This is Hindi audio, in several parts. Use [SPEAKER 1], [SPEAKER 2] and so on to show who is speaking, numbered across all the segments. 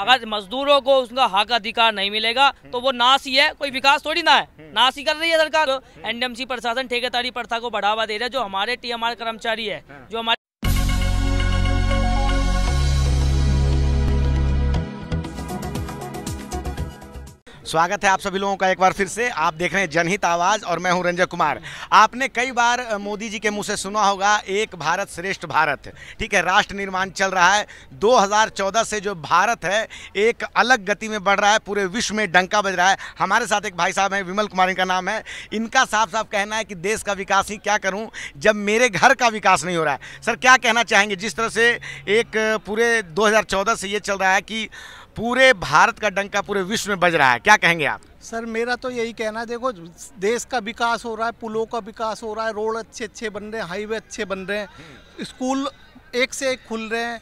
[SPEAKER 1] अगर मजदूरों को उसका हक अधिकार नहीं मिलेगा हम्म। तो वो ना ही है कोई विकास थोड़ी ना है हम्म। ना ही कर रही है सरकार हम्म। एनडीएमसी प्रशासन ठेकेदारी प्रथा को बढ़ावा दे रहा है जो हमारे टी कर्मचारी है हाँ। जो हमारे
[SPEAKER 2] स्वागत है आप सभी लोगों का एक बार फिर से आप देख रहे हैं जनहित आवाज़ और मैं हूं रंजय कुमार आपने कई बार मोदी जी के मुंह से सुना होगा एक भारत श्रेष्ठ भारत ठीक है राष्ट्र निर्माण चल रहा है 2014 से जो भारत है एक अलग गति में बढ़ रहा है पूरे विश्व में डंका बज रहा है हमारे साथ एक भाई साहब हैं विमल कुमार इनका नाम है इनका साफ साफ कहना है कि देश का विकास ही क्या करूँ जब मेरे घर का विकास नहीं हो रहा है सर क्या कहना चाहेंगे जिस तरह से एक पूरे दो से ये चल रहा है कि पूरे भारत का डंका पूरे विश्व में बज रहा है क्या कहेंगे आप
[SPEAKER 3] सर मेरा तो यही कहना है देखो देश का विकास हो रहा है पुलों का विकास हो रहा है रोड अच्छे अच्छे बन रहे हैं हाईवे अच्छे बन रहे हैं स्कूल एक से एक खुल रहे हैं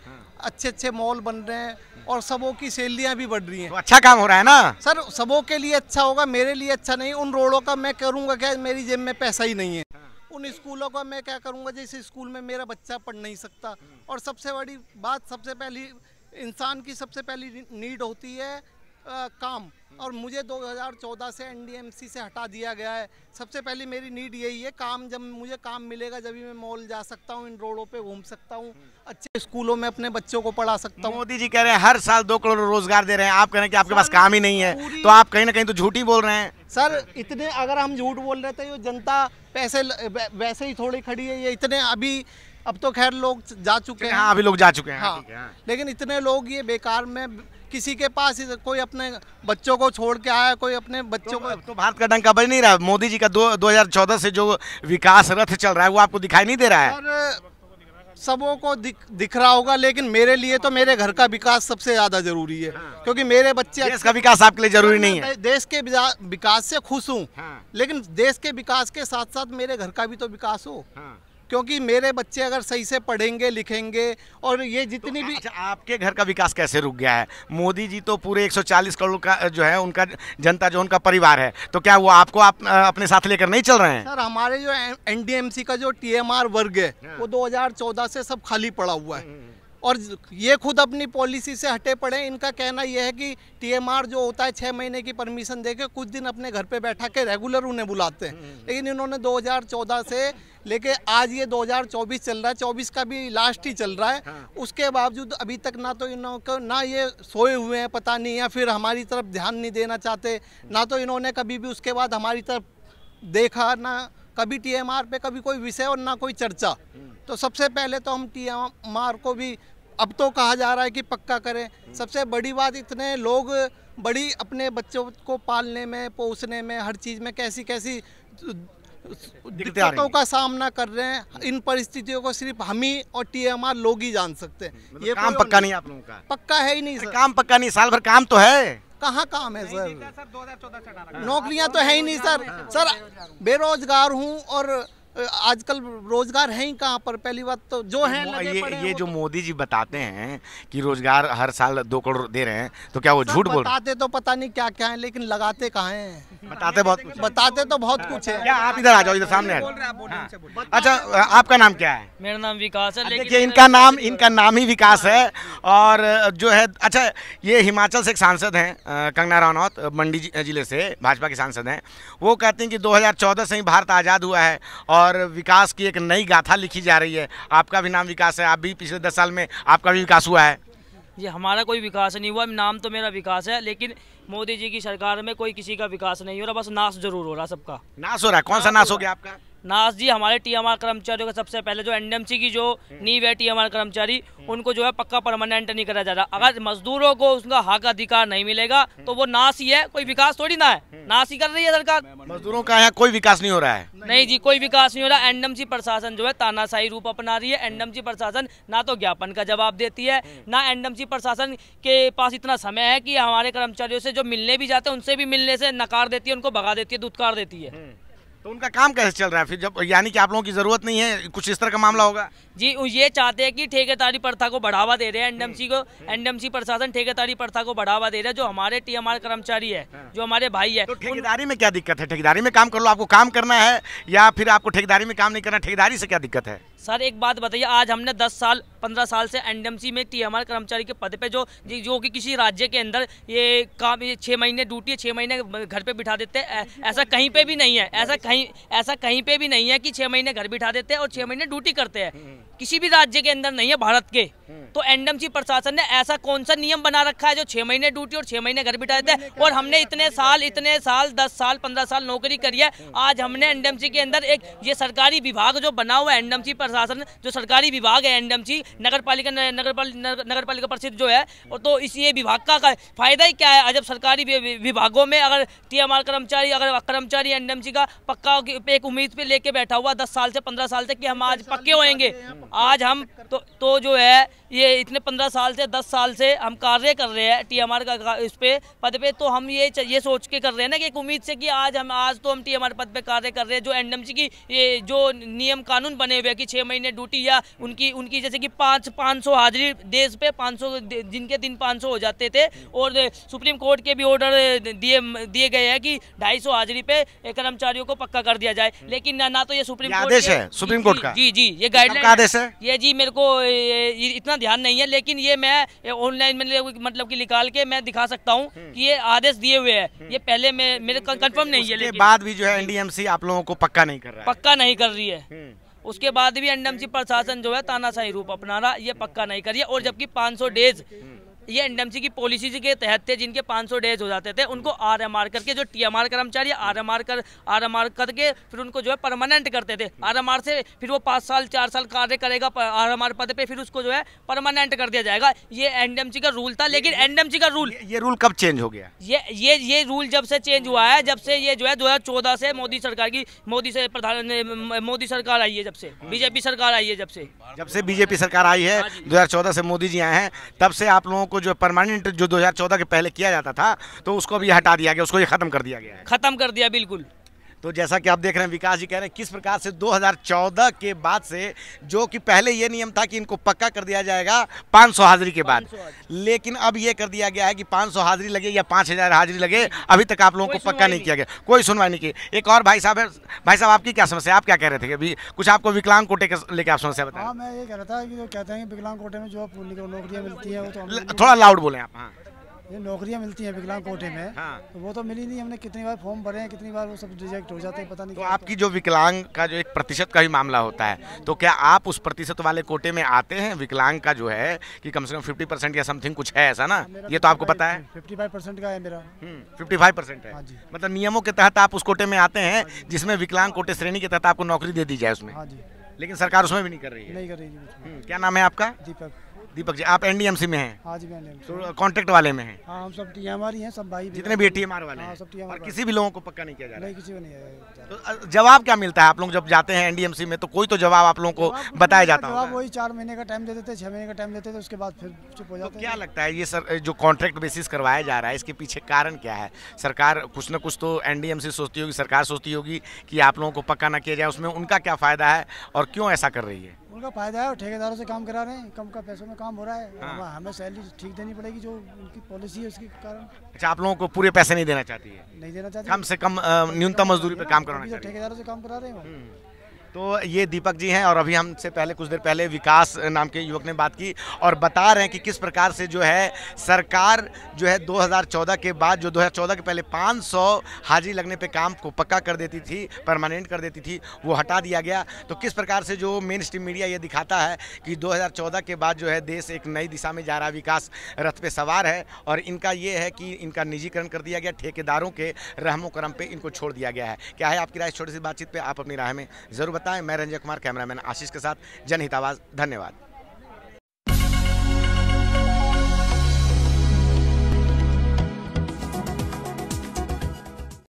[SPEAKER 3] अच्छे अच्छे मॉल बन रहे हैं और सबों की सैलरियाँ भी बढ़ रही हैं तो अच्छा काम हो रहा है ना सर सबों के लिए अच्छा होगा मेरे लिए अच्छा नहीं उन रोडों का मैं करूँगा क्या मेरी जेब में पैसा ही नहीं है हाँ। उन स्कूलों का मैं क्या करूँगा जैसे स्कूल में मेरा बच्चा पढ़ नहीं सकता और सबसे बड़ी बात सबसे पहली इंसान की सबसे पहली नीड होती है आ, काम और मुझे 2014 से एन से हटा दिया गया है सबसे पहले मेरी नीड यही है काम जब मुझे काम मिलेगा जब भी मैं मॉल जा सकता हूँ इन रोडों पे घूम सकता हूँ अच्छे स्कूलों में अपने बच्चों को पढ़ा सकता हूँ मोदी जी कह रहे हैं हर साल दो करोड़
[SPEAKER 2] रोजगार दे रहे हैं आप कह रहे हैं कि आपके पास काम ही नहीं है तो आप कहीं ना कहीं तो झूठ ही बोल रहे हैं
[SPEAKER 3] सर इतने अगर हम झूठ बोल रहे थे ये जनता पैसे वैसे ही थोड़ी खड़ी है ये इतने अभी अब तो खैर लोग जा चुके हाँ, हैं हाँ अभी लोग जा चुके हैं हाँ, है, हाँ। लेकिन इतने लोग ये बेकार में किसी के पास कोई अपने बच्चों को छोड़ के आया कोई अपने बच्चों तो, को तो भारत का डंका बज नहीं
[SPEAKER 2] रहा मोदी जी का दो चौदह से जो विकास रथ चल रहा है वो आपको दिखाई नहीं दे रहा
[SPEAKER 3] है सबों को दिख दिख रहा होगा लेकिन मेरे लिए तो मेरे घर का विकास सबसे ज़्यादा जरूरी है हाँ। क्योंकि मेरे बच्चे देश का विकास आपके लिए जरूरी नहीं है देश के विकास से खुश हूँ हाँ। लेकिन देश के विकास के साथ साथ मेरे घर का भी तो विकास हो हाँ। क्योंकि मेरे बच्चे अगर सही से पढ़ेंगे लिखेंगे और ये जितनी तो भी अच्छा आपके घर का विकास कैसे रुक गया है
[SPEAKER 2] मोदी जी तो पूरे 140 करोड़ का जो है उनका जनता जो उनका परिवार है तो क्या वो आपको आप अपने साथ लेकर नहीं चल रहे हैं सर
[SPEAKER 3] हमारे जो एनडीएमसी का जो टीएमआर वर्ग है हाँ। वो 2014 से सब खाली पड़ा हुआ है हम्म, हम्म। और ये खुद अपनी पॉलिसी से हटे पड़े इनका कहना यह है कि टीएमआर जो होता है छः महीने की परमिशन दे के कुछ दिन अपने घर पे बैठा के रेगुलर उन्हें बुलाते हैं हम्म। लेकिन इन्होंने 2014 से लेके आज ये 2024 चल रहा है 24 का भी लास्ट ही चल रहा है हाँ। उसके बावजूद अभी तक ना तो इन्हों ना ये सोए हुए हैं पता नहीं या फिर हमारी तरफ ध्यान नहीं देना चाहते ना तो इन्होंने कभी भी उसके बाद हमारी तरफ देखा ना कभी टी पे कभी कोई विषय और ना कोई चर्चा हम्म। तो सबसे पहले तो हम टी एम आर को भी अब तो कहा जा रहा है कि पक्का करें सबसे बड़ी बात इतने लोग बड़ी अपने बच्चों को पालने में पोसने में हर चीज़ में कैसी कैसी दिक्कतों का सामना कर रहे हैं इन परिस्थितियों को सिर्फ हम ही और टीएमआर लोग ही जान सकते हैं मतलब ये काम पक्का नहीं आप लोगों का पक्का है ही नहीं सर काम पक्का नहीं साल भर काम तो है कहाँ काम है सर, नौकरियाँ तो है ही नहीं सर सर बेरोजगार हूँ और आजकल रोजगार है ही कहाँ पर पहली बात तो जो है लगे ये, पड़े ये
[SPEAKER 2] जो तो मोदी जी बताते हैं कि रोजगार हर साल दो करोड़ दे रहे हैं तो क्या वो झूठ बोल बताते
[SPEAKER 3] तो पता नहीं क्या क्या है लेकिन लगाते कहाँ हैं बताते बहुत कुछ बताते तो बहुत कुछ है क्या आप इधर आ जाओ इधर सामने हाँ।
[SPEAKER 2] अच्छा आपका नाम क्या है मेरा नाम विकास है देखिए इनका नाम इनका नाम ही विकास है और जो है अच्छा ये हिमाचल से एक सांसद हैं कंगना रानौत मंडी जिले से भाजपा के सांसद हैं वो कहते हैं कि 2014 से ही भारत आज़ाद हुआ है और और विकास की एक नई गाथा लिखी जा रही है आपका भी नाम विकास है आप भी पिछले दस साल में आपका भी विकास हुआ है
[SPEAKER 1] जी हमारा कोई विकास नहीं हुआ नाम तो मेरा विकास है लेकिन मोदी जी की सरकार में कोई किसी का विकास नहीं हो रहा बस नाश जरूर हो रहा
[SPEAKER 2] सबका नाश हो रहा है कौन सा नाश हो गया आपका
[SPEAKER 1] नाज जी हमारे टीएमआर कर्मचारियों का सबसे पहले जो एनडीएमसी की जो हम्म। नींव है टीएमआर कर्मचारी हम्म। उनको जो है पक्का परमानेंट नहीं करा जा रहा अगर मजदूरों को उसका हक अधिकार नहीं मिलेगा हम्म। तो वो नाश ही है कोई विकास थोड़ी ना है नाश ही कर रही है सरकार
[SPEAKER 2] मजदूरों का यहाँ कोई विकास नहीं हो रहा है
[SPEAKER 1] नहीं जी कोई विकास नहीं हो रहा एनडीएमसी प्रशासन जो है तानाशाही रूप अपना रही है एनडीएमसी प्रशासन ना तो ज्ञापन का जवाब देती है ना एनडीएमसी प्रशासन के पास इतना समय है की हमारे कर्मचारियों से जो मिलने भी जाते हैं उनसे भी मिलने से नकार देती है उनको भगा देती है दुत्कार देती
[SPEAKER 2] है तो उनका काम कैसे चल रहा है फिर जब यानी कि आप लोगों की ज़रूरत नहीं है कुछ इस तरह का मामला होगा
[SPEAKER 1] जी ये चाहते हैं कि ठेकेदारी प्रथा को बढ़ावा दे रहे हैं एनडीएमसी हम्म। को एनडीएमसी प्रशासन ठेकेदारी प्रथा को बढ़ावा दे रहा है जो हमारे टी कर्मचारी है हाँ। जो हमारे भाई है तो ठेकेदारी
[SPEAKER 2] में क्या दिक्कत है ठेकेदारी में काम कर लो आपको काम करना है या फिर आपको ठेकेदारी में काम नहीं करना ठेकेदारी से क्या दिक्कत है
[SPEAKER 1] सर एक बात बताइए आज हमने 10 साल 15 साल से एनडीएमसी में टी कर्मचारी के पद पे जो जो कि किसी राज्य के अंदर ये काम छह महीने ड्यूटी छह महीने घर पे बिठा देते हैं ऐसा कहीं पे भी नहीं है ऐसा कहीं ऐसा कहीं पे भी नहीं है कि छह महीने घर बिठा देते हैं और छह महीने ड्यूटी करते हैं हम्म। किसी भी राज्य के अंदर नहीं है भारत के हम्म। तो एनडमसी प्रशासन ने ऐसा कौन सा नियम बना रखा है जो छह महीने ड्यूटी और छह महीने घर बिठा देते हैं और हमने इतने साल इतने साल दस साल पंद्रह साल नौकरी करी है हम्म। आज हमने एनडमसी के अंदर एक ये सरकारी विभाग जो बना हुआ है एनडमसी प्रशासन जो सरकारी विभाग है एनडमसी नगर पालिका नगर नगर पालिका परिषद जो है और तो इस ये विभाग का फायदा ही क्या है जब सरकारी विभागों में अगर टी कर्मचारी अगर कर्मचारी एनडमसी का पक्का एक उम्मीद पे लेके बैठा हुआ दस साल से पंद्रह साल तक कि हम आज पक्के होएंगे आज हम तो, तो जो है ये इतने पंद्रह साल से दस साल से हम कार्य कर रहे हैं टी का इस पर पद पर तो हम ये ये सोच के कर रहे हैं ना कि एक उम्मीद से कि आज हम आज तो हम टी पद पर कार्य कर रहे हैं जो एन की ये जो नियम कानून बने हुए हैं कि छः महीने ड्यूटी या उनकी उनकी जैसे कि पाँच पाँच हाजिरी देश पे पाँच जिनके दिन पाँच हो जाते थे और सुप्रीम कोर्ट के भी ऑर्डर दिए दिए गए हैं कि ढाई सौ हाजिरी पे कर्मचारियों को पक्का कर दिया जाए लेकिन ना, तो ये सुप्रीम कोर्ट है सुप्रीम कोर्ट का जी जी ये गाइडलाइन ये जी मेरे को इतना ध्यान नहीं है लेकिन ये मैं ऑनलाइन मतलब कि निकाल के मैं दिखा सकता हूँ हम्म। कि ये आदेश दिए हुए हैं हम्म। ये पहले में मेरे कंफर्म नहीं है लेकिन
[SPEAKER 2] बाद भी जो है एनडीएमसी आप लोगों को पक्का नहीं कर रहा
[SPEAKER 1] पक्का नहीं कर रही है हम्म। उसके बाद भी एनडीएमसी प्रशासन जो है तानाशाही रूप अपना रहा ये पक्का नहीं कर रही है और जबकि पाँच डेज ये एनडीएमसी की पॉलिसी के तहत थे जिनके 500 डेज हो जाते थे उनको आरएमआर करके जो टीएमआर कर्मचारी आरएमआर कर आरएमआर करके फिर उनको जो है परमानेंट करते थे आरएमआर से फिर वो पाँच साल चार साल कार्य करेगा आरएमआर पद पे फिर उसको जो है परमानेंट कर दिया जाएगा ये एनडीएमसी का रूल था लेकिन एनडीएमसी का रूल
[SPEAKER 2] ये रूल कब चेंज हो गया
[SPEAKER 1] ये ये ये रूल जब से चेंज हुआ है जब से ये जो है दो से मोदी सरकार की मोदी से प्रधान मोदी सरकार आई है जब से बीजेपी सरकार आई है जब से
[SPEAKER 2] जब से बीजेपी सरकार आई है हाँ दो से मोदी जी आए हैं तब से आप लोगों को को जो परमानेंट जो 2014 के पहले किया जाता था तो उसको भी हटा दिया गया उसको ये ख़त्म कर दिया गया है
[SPEAKER 1] ख़त्म कर दिया बिल्कुल
[SPEAKER 2] तो जैसा कि आप देख रहे हैं विकास जी कह रहे हैं किस प्रकार से 2014 के बाद से जो कि पहले ये नियम था कि इनको पक्का कर दिया जाएगा 500 हाजिरी के बाद लेकिन अब ये कर दिया गया है कि 500 हाजिरी लगे या 5000 हाजिरी लगे अभी तक आप लोगों को पक्का नहीं किया गया कोई सुनवाई नहीं की एक और भाई साहब है भाई साहब आपकी क्या समस्या आप क्या कह रहे थे अभी कुछ आपको विकलांग कोटे लेके आप समस्या बताए
[SPEAKER 3] हाँ, मैं ये कह रहा था कि जो कहते हैं विकलांग कोटे में जो नौकरियाँ मिलती है तो थोड़ा लाउड बोले आप हाँ ये नौकरियां मिलती हैं विकलांग कोटे में हाँ। तो वो तो मिली नहीं हमने कितनी बार फॉर्म भरे हैं कितनी बार वो सब रिजेक्ट हो जाते हैं पता नहीं तो
[SPEAKER 2] आपकी जो विकलांग का जो एक प्रतिशत का ही मामला होता है तो क्या आप उस प्रतिशत वाले कोटे में आते हैं विकलांग का जो है कि कम से कम फिफ्टी परसेंट या समथिंग कुछ है ऐसा ना हाँ, ये तो आपको पता है
[SPEAKER 3] फिफ्टी का है मेरा फिफ्टी फाइव परसेंट है हाँ
[SPEAKER 2] मतलब नियमों के तहत आप उस कोटे में आते हैं हाँ जिसमें विकलांग कोटे श्रेणी के तहत आपको नौकरी दे दी जाए उसमें
[SPEAKER 3] लेकिन सरकार उसमें भी नहीं कर रही है नहीं कर रही है
[SPEAKER 2] हम्म, क्या नाम है आपका दीपक दीपक जी आप एनडीएमसी में हैं
[SPEAKER 3] हाँ जी मैं
[SPEAKER 2] कॉन्ट्रैक्ट तो वाले में हैं
[SPEAKER 3] हाँ हम सब टी एम आर ही हैं सब भाई जितने भी टी एम आर वाले हाँ, हैं सब टी एम आर किसी भी लोगों को पक्का नहीं किया जा रहा है किसी को नहीं तो
[SPEAKER 2] जवाब क्या मिलता है आप लोग जब जाते हैं एनडीएमसी में तो कोई तो जवाब आप लोगों को बताया जाता है
[SPEAKER 3] वही चार महीने का टाइम दे देते थे छः महीने का टाइम देते थे तो उसके बाद फिर चुप हो तो जाते क्या लगता
[SPEAKER 2] है ये सर जो कॉन्ट्रैक्ट बेसिस करवाया जा रहा है इसके पीछे कारण क्या है सरकार कुछ ना कुछ तो एनडीएमसी सोचती होगी सरकार सोचती होगी कि आप लोगों को पक्का ना किया जाए उसमें उनका क्या फ़ायदा है और क्यों ऐसा कर रही है
[SPEAKER 3] उनका फायदा है और ठेकेदारों से काम करा रहे हैं कम का पैसों में काम हो रहा है हाँ। हमें सैलरी ठीक देनी पड़ेगी जो उनकी पॉलिसी है उसके कारण
[SPEAKER 2] अच्छा आप लोगों को पूरे पैसे नहीं देना चाहती है
[SPEAKER 3] नहीं देना चाहती कम से
[SPEAKER 2] कम न्यूनतम मजदूरी पे काम करना
[SPEAKER 3] तो ठेकेदारों से काम करा रहे हैं
[SPEAKER 2] तो ये दीपक जी हैं और अभी हमसे पहले कुछ देर पहले विकास नाम के युवक ने बात की और बता रहे हैं कि किस प्रकार से जो है सरकार जो है 2014 के बाद जो 2014 के पहले 500 हाजिरी लगने पे काम को पक्का कर देती थी परमानेंट कर देती थी वो हटा दिया गया तो किस प्रकार से जो मेन स्ट्रीम मीडिया ये दिखाता है कि दो के बाद जो है देश एक नई दिशा में जा रहा विकास रथ पे सवार है और इनका ये है कि इनका निजीकरण कर दिया गया ठेकेदारों के रहमो करम पर इनको छोड़ दिया गया है क्या है आपकी राय छोटी सी बातचीत पर आप अपनी राय में ज़रूर आता है मैं रंजय कुमार कैमरामैन आशीष के साथ जनहित आवाज धन्यवाद